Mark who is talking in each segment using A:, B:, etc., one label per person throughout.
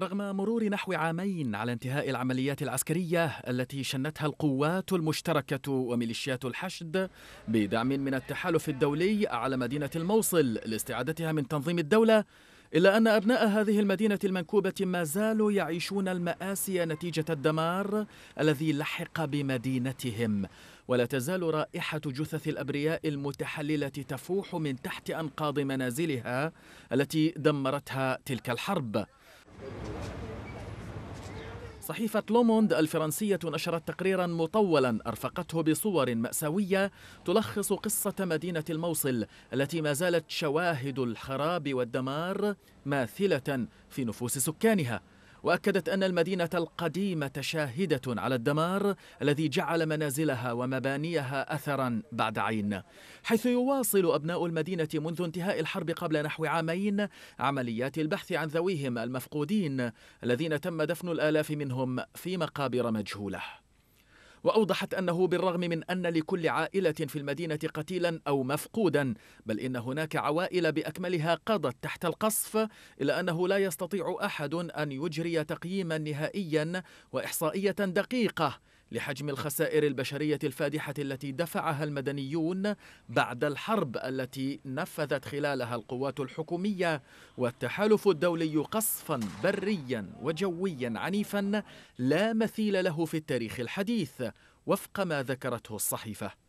A: رغم مرور نحو عامين على انتهاء العمليات العسكرية التي شنتها القوات المشتركة وميليشيات الحشد بدعم من التحالف الدولي على مدينة الموصل لاستعادتها من تنظيم الدولة إلا أن أبناء هذه المدينة المنكوبة ما زالوا يعيشون المآسي نتيجة الدمار الذي لحق بمدينتهم ولا تزال رائحة جثث الأبرياء المتحللة تفوح من تحت أنقاض منازلها التي دمرتها تلك الحرب صحيفة لوموند الفرنسية نشرت تقريرا مطولا أرفقته بصور مأساوية تلخص قصة مدينة الموصل التي ما زالت شواهد الخراب والدمار ماثلة في نفوس سكانها واكدت ان المدينه القديمه شاهده على الدمار الذي جعل منازلها ومبانيها اثرا بعد عين حيث يواصل ابناء المدينه منذ انتهاء الحرب قبل نحو عامين عمليات البحث عن ذويهم المفقودين الذين تم دفن الالاف منهم في مقابر مجهوله وأوضحت أنه بالرغم من أن لكل عائلة في المدينة قتيلا أو مفقودا بل إن هناك عوائل بأكملها قضت تحت القصف إلا أنه لا يستطيع أحد أن يجري تقييما نهائيا وإحصائية دقيقة لحجم الخسائر البشرية الفادحة التي دفعها المدنيون بعد الحرب التي نفذت خلالها القوات الحكومية والتحالف الدولي قصفا بريا وجويا عنيفا لا مثيل له في التاريخ الحديث وفق ما ذكرته الصحيفة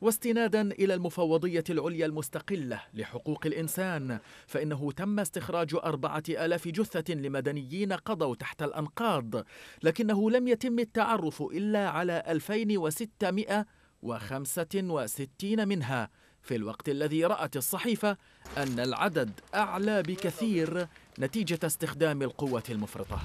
A: واستنادا إلى المفوضية العليا المستقلة لحقوق الإنسان فإنه تم استخراج أربعة آلاف جثة لمدنيين قضوا تحت الأنقاض لكنه لم يتم التعرف إلا على 2665 منها في الوقت الذي رأت الصحيفة أن العدد أعلى بكثير نتيجة استخدام القوة المفرطة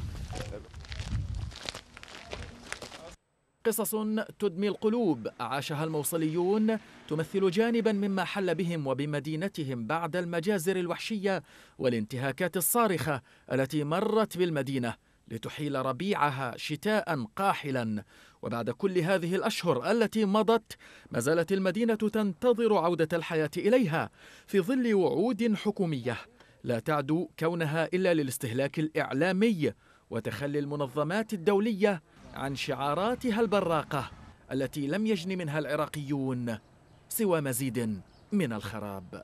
A: قصص تدمي القلوب عاشها الموصليون تمثل جانبا مما حل بهم وبمدينتهم بعد المجازر الوحشيه والانتهاكات الصارخه التي مرت بالمدينه لتحيل ربيعها شتاء قاحلا وبعد كل هذه الاشهر التي مضت ما زالت المدينه تنتظر عوده الحياه اليها في ظل وعود حكوميه لا تعدو كونها الا للاستهلاك الاعلامي وتخلي المنظمات الدولية عن شعاراتها البراقة التي لم يجن منها العراقيون سوى مزيد من الخراب